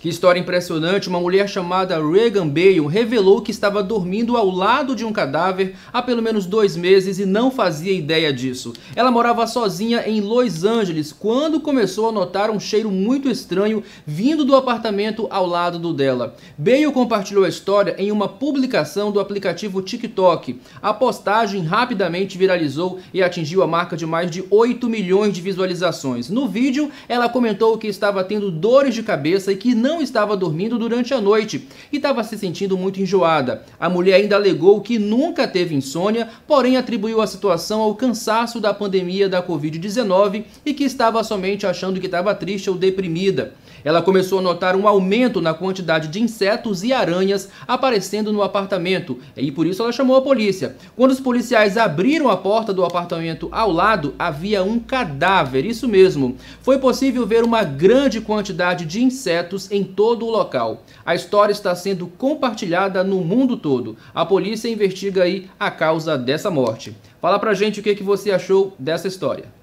Que história impressionante! Uma mulher chamada Regan Bale revelou que estava dormindo ao lado de um cadáver há pelo menos dois meses e não fazia ideia disso. Ela morava sozinha em Los Angeles quando começou a notar um cheiro muito estranho vindo do apartamento ao lado do dela. Bale compartilhou a história em uma publicação do aplicativo TikTok. A postagem rapidamente viralizou e atingiu a marca de mais de 8 milhões de visualizações. No vídeo, ela comentou que estava tendo dores de cabeça e que não não estava dormindo durante a noite e estava se sentindo muito enjoada. A mulher ainda alegou que nunca teve insônia, porém atribuiu a situação ao cansaço da pandemia da Covid-19 e que estava somente achando que estava triste ou deprimida. Ela começou a notar um aumento na quantidade de insetos e aranhas aparecendo no apartamento e por isso ela chamou a polícia. Quando os policiais abriram a porta do apartamento ao lado, havia um cadáver, isso mesmo. Foi possível ver uma grande quantidade de insetos em em todo o local. A história está sendo compartilhada no mundo todo. A polícia investiga aí a causa dessa morte. Fala pra gente o que, que você achou dessa história.